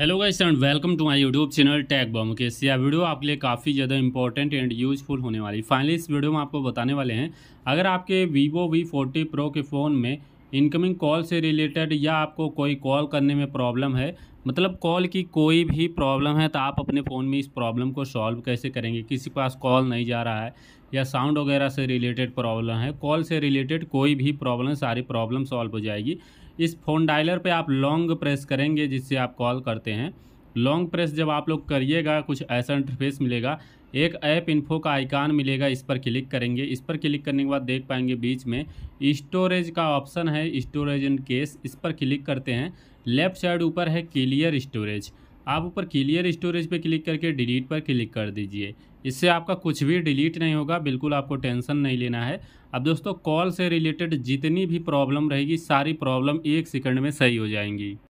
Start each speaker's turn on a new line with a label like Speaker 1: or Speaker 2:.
Speaker 1: hello guys and welcome to my YouTube channel टैग बॉम के यह वीडियो आपके लिए काफ़ी ज़्यादा इंपॉर्टेंट एंड यूजफुल होने वाली फाइनली इस वीडियो में आपको बताने वाले हैं अगर आपके वीवो वी फोर्टी प्रो के फ़ोन में इनकमिंग कॉल से रिलेटेड या आपको कोई कॉल करने में प्रॉब्लम है मतलब कॉल की कोई भी प्रॉब्लम है तो आप अपने फ़ोन में इस प्रॉब्लम को सॉल्व कैसे करेंगे किसी के पास कॉल नहीं जा रहा है या साउंड वगैरह से रिलेटेड प्रॉब्लम है कॉल से रिलेटेड कोई भी प्रॉब्लम सारी प्रॉब्लम सॉल्व हो जाएगी इस फ़ोन डायलर पे आप लॉन्ग प्रेस करेंगे जिससे आप कॉल करते हैं लॉन्ग प्रेस जब आप लोग करिएगा कुछ ऐसा इंटरफेस मिलेगा एक ऐप इन्फो का आइकान मिलेगा इस पर क्लिक करेंगे इस पर क्लिक करने के बाद देख पाएंगे बीच में स्टोरेज का ऑप्शन है स्टोरेज एंड केस इस पर क्लिक करते हैं लेफ्ट साइड ऊपर है क्लियर स्टोरेज आप ऊपर क्लियर स्टोरेज पे क्लिक करके डिलीट पर क्लिक कर दीजिए इससे आपका कुछ भी डिलीट नहीं होगा बिल्कुल आपको टेंशन नहीं लेना है अब दोस्तों कॉल से रिलेटेड जितनी भी प्रॉब्लम रहेगी सारी प्रॉब्लम एक सेकंड में सही हो जाएंगी